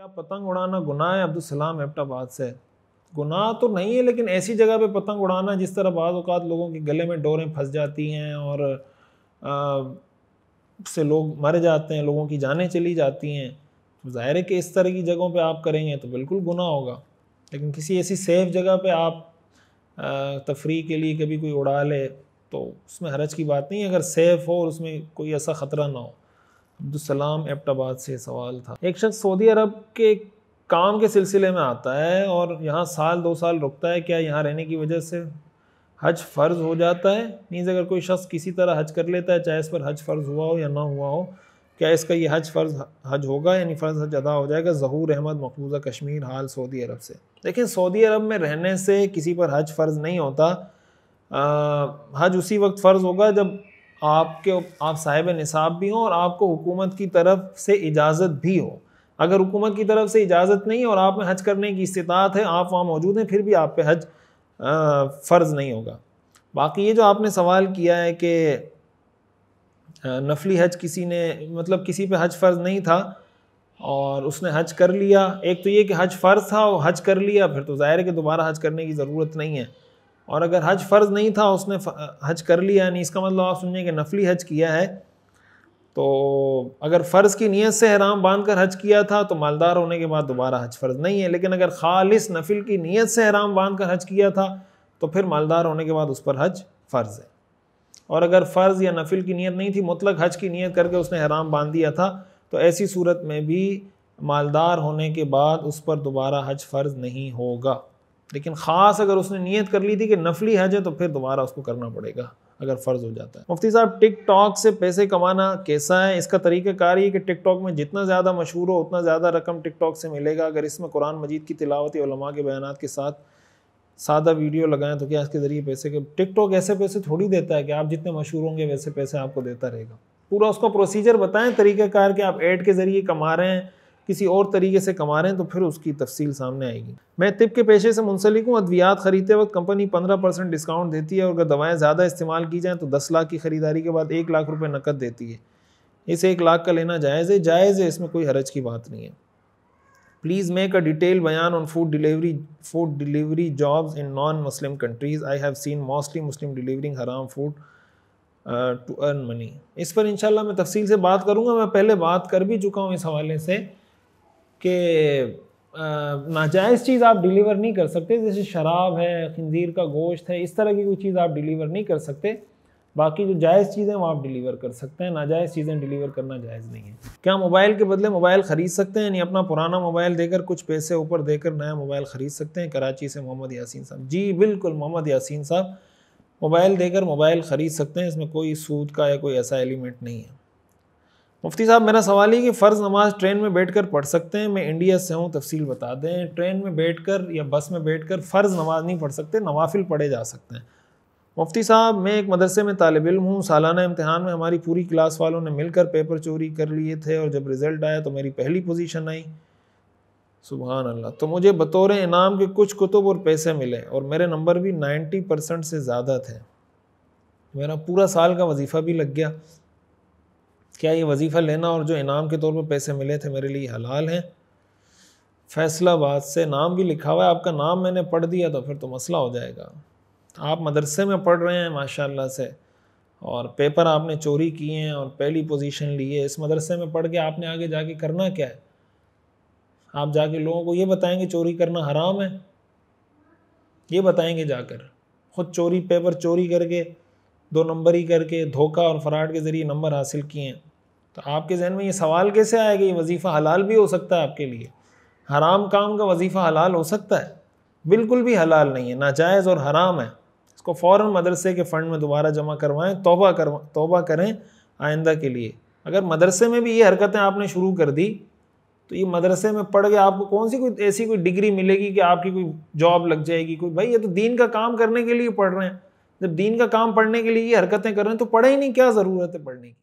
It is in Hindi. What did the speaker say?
क्या पतंग उड़ाना गुनाह है अब्दुलसलाम एबटाबाद से गुनाह तो नहीं है लेकिन ऐसी जगह पे पतंग उड़ाना जिस तरह बाद अवत लोगों के गले में डोरें फंस जाती हैं और आ, से लोग मर जाते हैं लोगों की जानें चली जाती हैं तो ज़ाहिर है कि इस तरह की जगहों पे आप करेंगे तो बिल्कुल गुनाह होगा लेकिन किसी ऐसी सेफ जगह पे आप तफरी के लिए कभी कोई उड़ा ले तो उसमें हरज की बात नहीं अगर सेफ़ हो और उसमें कोई ऐसा ख़तरा ना हो अब्दुलसलाम एबटाबाद से सवाल था एक शख्स सऊदी अरब के काम के सिलसिले में आता है और यहाँ साल दो साल रुकता है क्या यहाँ रहने की वजह से हज फ़र्ज़ हो जाता है मीन्स अगर कोई शख्स किसी तरह हज कर लेता है चाहे इस पर हज फ़र्ज़ हुआ हो या ना हुआ हो क्या इसका यह हज फ़र्ज़ हज होगा यानी फ़र्ज़ हज अदा हो जाएगा जहूर अहमद मकबूज़ा कश्मीर हाल सऊदी अरब से देखिए सऊदी अरब में रहने से किसी पर हज फ़र्ज़ नहीं होता आ, हज उसी वक्त फ़र्ज़ होगा जब आपके आप साहिब निसाब भी हों और आपको हुकूमत की तरफ से इजाज़त भी हो अगर हुकूमत की तरफ से इजाज़त नहीं और आप में हज करने की इस्तात है आप वहाँ मौजूद हैं फिर भी आप पे हज फ़र्ज़ नहीं होगा बाकी ये जो आपने सवाल किया है कि नफली हज किसी ने मतलब किसी पे हज फ़र्ज़ नहीं था और उसने हज कर लिया एक तो ये कि हज फ़र्ज़ था और हज कर लिया फिर तो ज़ाहिर है कि दोबारा हज करने की ज़रूरत नहीं है और अगर हज फ़र्ज़ नहीं था उसने हज कर लिया यानी इसका मतलब आप सुनिए कि नफली हज किया है तो अगर फ़र्ज़ की नीयत से हराम बांध कर हज किया था तो मालदार होने के बाद दोबारा हज फ़र्ज़ नहीं है लेकिन अगर खालिस नफिल की नीयत से हराम बांध कर हज किया था तो फिर मालदार होने के बाद उस पर हज फ़र्ज़ है और अगर फ़र्ज़ या नफिल की नीयत नहीं थी मतलब हज की नीयत करके उसने हराम बांध दिया था तो ऐसी सूरत में भी मालदार होने के बाद उस पर दोबारा हज फ़र्ज़ नहीं होगा लेकिन ख़ास अगर उसने नीयत कर ली थी कि नफली हज है तो फिर दोबारा उसको करना पड़ेगा अगर फ़र्ज़ हो जाता है मुफ्ती साहब टिकटॉक से पैसे कमाना कैसा है इसका तरीक़ाकार ये कि टिकटॉक में जितना ज़्यादा मशहूर हो उतना ज़्यादा रकम टिकटॉक से मिलेगा अगर इसमें कुरान मजीद की तिलावत या के बयान के साथ सादा वीडियो लगाएं तो क्या इसके ज़रिए पैसे के टिकटॉक ऐसे पैसे थोड़ी देता है कि आप जितने मशहूर होंगे वैसे पैसे आपको देता रहेगा पूरा उसका प्रोसीजर बताएं तरीक़ाकार कि आप एड के ज़रिए कमा रहे हैं किसी और तरीके से कमा रहे हैं तो फिर उसकी तफसील सामने आएगी मैं तिब के पेशे से मुंसलिक हूँ अद्वियात खरीदते वक्त कंपनी पंद्रह परसेंट डिस्काउंट देती है और अगर दवाएँ ज़्यादा इस्तेमाल की जाएँ तो दस लाख की ख़रीदारी के बाद एक लाख रुपये नकद देती है इस एक लाख का लेना जायज़ है जायज़ है इसमें कोई हरज की बात नहीं है प्लीज़ मेक अ डिटेल बयान on food delivery food delivery jobs in non Muslim countries I have seen mostly Muslim delivering हराम फूड टू अर्न मनी इस पर इंशाल्लाह मैं तफसील से बात करूँगा मैं पहले बात कर भी चुका हूँ इस हवाले से कि नाजायज़ चीज़ आप डिलीवर नहीं कर सकते जैसे शराब है खंजीर का गोश्त है इस तरह की कोई चीज़ आप डिलीवर नहीं कर सकते बाकी जो जायज़ चीज़ें वो आप डिलीवर कर सकते हैं नाजायज़ चीज़ें डिलीवर करना जायज़ नहीं है क्या मोबाइल के बदले मोबाइल ख़रीद सकते हैं यानी अपना पुराना मोबाइल देकर कुछ पैसे ऊपर देकर नया मोबाइल ख़रीद सकते हैं कराची से मोहम्मद यासीन साहब जी बिल्कुल मोहम्मद यासीन साहब मोबाइल देकर मोबाइल ख़रीद सकते हैं इसमें कोई सूद का या कोई ऐसा एलिमेंट नहीं है मुफ्ती साहब मेरा सवाल है कि फ़र्ज़ नमाज ट्रेन में बैठकर पढ़ सकते हैं मैं इंडिया से हूँ तफसील बता दें ट्रेन में बैठकर या बस में बैठकर फ़र्ज़ नमाज नहीं पढ़ सकते नवाफिल पढ़े जा सकते हैं मुफ्ती साहब मैं एक मदरसे में तालब इम हूँ सालाना इम्तहान में हमारी पूरी क्लास वालों ने मिलकर पेपर चोरी कर लिए थे और जब रिज़ल्ट आया तो मेरी पहली पोजीशन आई सुबहान अल्लाह तो मुझे बतौर इनाम के कुछ कुतुब और पैसे मिले और मेरे नंबर भी नाइन्टी परसेंट से ज़्यादा थे मेरा पूरा साल का वजीफ़ा भी लग गया क्या ये वजीफ़ा लेना और जो इनाम के तौर पर पैसे मिले थे मेरे लिए हलाल हैं फैसलाबाद से नाम भी लिखा हुआ है आपका नाम मैंने पढ़ दिया तो फिर तो मसला हो जाएगा आप मदरसे में पढ़ रहे हैं माशाल्लाह से और पेपर आपने चोरी किए हैं और पहली पोजीशन ली है इस मदरसे में पढ़ के आपने आगे जाके करना क्या है आप जाके लोगों को ये बताएंगे चोरी करना हराम है ये बताएंगे जाकर खुद चोरी पेपर चोरी करके दो नंबर ही करके धोखा और फ्राड के ज़रिए नंबर हासिल किए हैं तो आपके जहन में ये सवाल कैसे आएगा ये वजीफ़ा हलाल भी हो सकता है आपके लिए हराम काम का वजीफ़ा हलाल हो सकता है बिल्कुल भी हलाल नहीं है नाजायज़ और हराम है इसको फ़ौर मदरसे के फ़ंड में दोबारा जमा करवाएँ तोबा करवा तोबा करें आइंदा के लिए अगर मदरसे में भी ये हरकतें आपने शुरू कर दी तो ये मदरसे में पढ़ के आपको कौन सी कोई ऐसी कोई डिग्री मिलेगी कि आपकी कोई जॉब लग जाएगी कोई भाई ये तो दीन का काम करने के लिए पढ़ रहे हैं जब दीन का काम पढ़ने के लिए ये हरकतें कर रहे हैं तो पढ़े ही नहीं क्या ज़रूरत है पढ़ने की